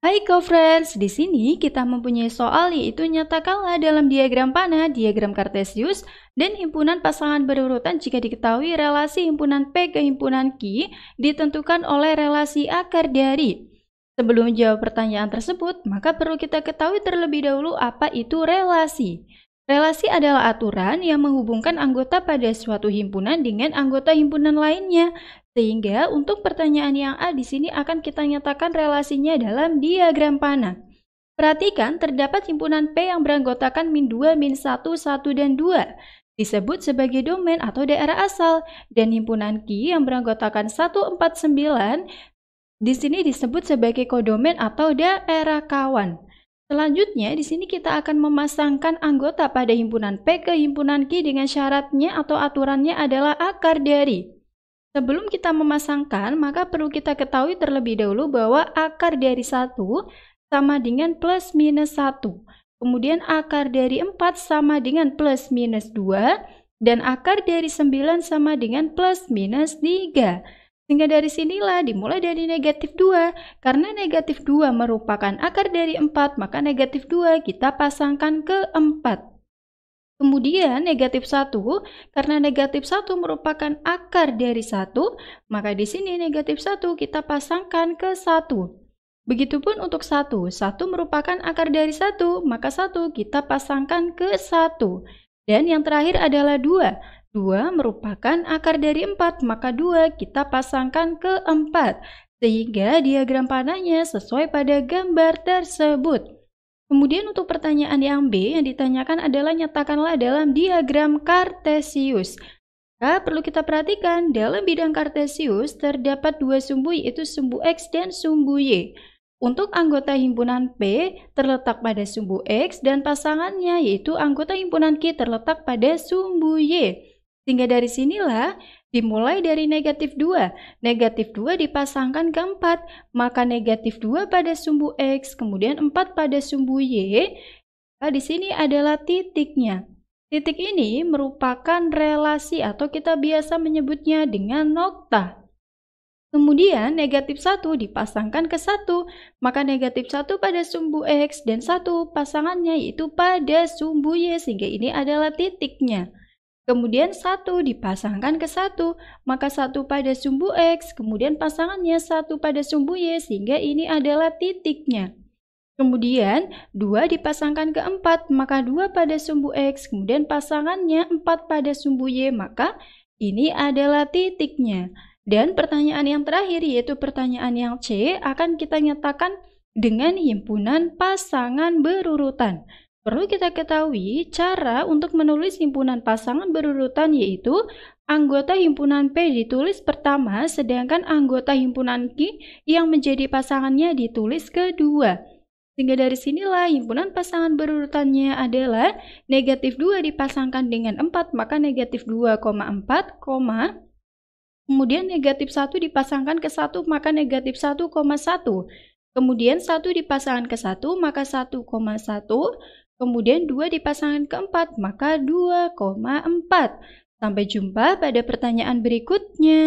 Hai co-friends, di sini kita mempunyai soal yaitu nyatakanlah dalam diagram panah, diagram kartesius, dan himpunan pasangan berurutan jika diketahui relasi himpunan P ke himpunan Q ditentukan oleh relasi akar dari. Sebelum menjawab pertanyaan tersebut, maka perlu kita ketahui terlebih dahulu apa itu relasi. Relasi adalah aturan yang menghubungkan anggota pada suatu himpunan dengan anggota himpunan lainnya. Sehingga untuk pertanyaan yang A di sini akan kita nyatakan relasinya dalam diagram panah. Perhatikan terdapat himpunan P yang beranggotakan min 2, min 1, 1, dan 2 disebut sebagai domain atau daerah asal dan himpunan Q yang beranggotakan 1, 4, 9, di sini disebut sebagai kodomen atau daerah kawan. Selanjutnya, di sini kita akan memasangkan anggota pada himpunan P ke himpunan Q dengan syaratnya atau aturannya adalah akar dari. Sebelum kita memasangkan, maka perlu kita ketahui terlebih dahulu bahwa akar dari 1 sama dengan plus minus 1. Kemudian akar dari 4 sama dengan plus minus 2. Dan akar dari 9 sama dengan plus minus 3. Sehingga dari sinilah dimulai dari negatif 2. Karena negatif 2 merupakan akar dari 4, maka negatif 2 kita pasangkan ke 4. Kemudian negatif 1, karena negatif 1 merupakan akar dari 1, maka di sini negatif 1 kita pasangkan ke 1. Begitupun untuk 1, 1 merupakan akar dari 1, maka 1 kita pasangkan ke 1. Dan yang terakhir adalah 2, 2 merupakan akar dari 4, maka 2 kita pasangkan ke 4, sehingga diagram panahnya sesuai pada gambar tersebut. Kemudian untuk pertanyaan yang B yang ditanyakan adalah nyatakanlah dalam diagram kartesius. Nah, perlu kita perhatikan dalam bidang kartesius terdapat dua sumbu yaitu sumbu X dan sumbu Y. Untuk anggota himpunan P terletak pada sumbu X dan pasangannya yaitu anggota himpunan Q terletak pada sumbu Y. Sehingga dari sinilah dimulai dari negatif 2. Negatif 2 dipasangkan ke 4, maka negatif 2 pada sumbu X, kemudian 4 pada sumbu Y. Nah, di sini adalah titiknya. Titik ini merupakan relasi atau kita biasa menyebutnya dengan nokta. Kemudian negatif 1 dipasangkan ke 1, maka negatif 1 pada sumbu X dan 1 pasangannya yaitu pada sumbu Y, sehingga ini adalah titiknya. Kemudian satu dipasangkan ke satu, maka satu pada sumbu X, kemudian pasangannya satu pada sumbu Y, sehingga ini adalah titiknya. Kemudian dua dipasangkan ke empat, maka dua pada sumbu X, kemudian pasangannya empat pada sumbu Y, maka ini adalah titiknya. Dan pertanyaan yang terakhir yaitu pertanyaan yang C akan kita nyatakan dengan himpunan pasangan berurutan. Perlu kita ketahui cara untuk menulis himpunan pasangan berurutan yaitu anggota himpunan P ditulis pertama sedangkan anggota himpunan Q yang menjadi pasangannya ditulis kedua. Sehingga dari sinilah himpunan pasangan berurutannya adalah negatif 2 dipasangkan dengan 4 maka negatif 2,4, kemudian negatif 1 dipasangkan ke 1 maka negatif 1,1. Kemudian 1 dipasangkan ke 1 maka 1,1. Kemudian 2 dipasangkan ke 4, maka 2,4. Sampai jumpa pada pertanyaan berikutnya.